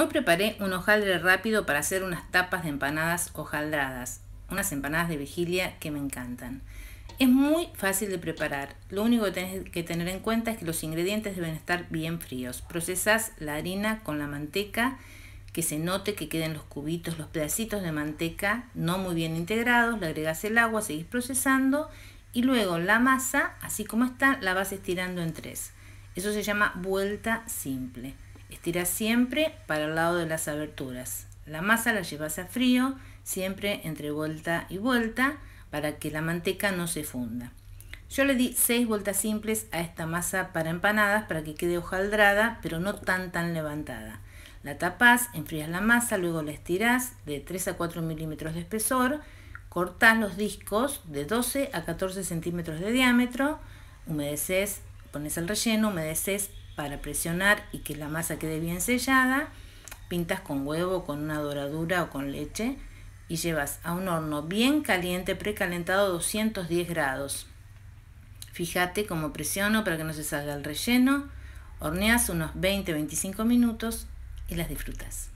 Hoy preparé un hojaldre rápido para hacer unas tapas de empanadas hojaldradas, unas empanadas de vigilia que me encantan. Es muy fácil de preparar, lo único que tienes que tener en cuenta es que los ingredientes deben estar bien fríos. procesas la harina con la manteca, que se note que queden los cubitos, los pedacitos de manteca no muy bien integrados, le agregas el agua, seguís procesando y luego la masa, así como está, la vas estirando en tres. Eso se llama vuelta simple estiras siempre para el lado de las aberturas. La masa la llevas a frío, siempre entre vuelta y vuelta, para que la manteca no se funda. Yo le di 6 vueltas simples a esta masa para empanadas para que quede hojaldrada, pero no tan tan levantada. La tapas, enfrías la masa, luego la estirás de 3 a 4 milímetros de espesor, cortas los discos de 12 a 14 centímetros de diámetro, humedeces, pones el relleno, humedeces para presionar y que la masa quede bien sellada, pintas con huevo, con una doradura o con leche y llevas a un horno bien caliente, precalentado a 210 grados. Fíjate cómo presiono para que no se salga el relleno. Horneas unos 20-25 minutos y las disfrutas.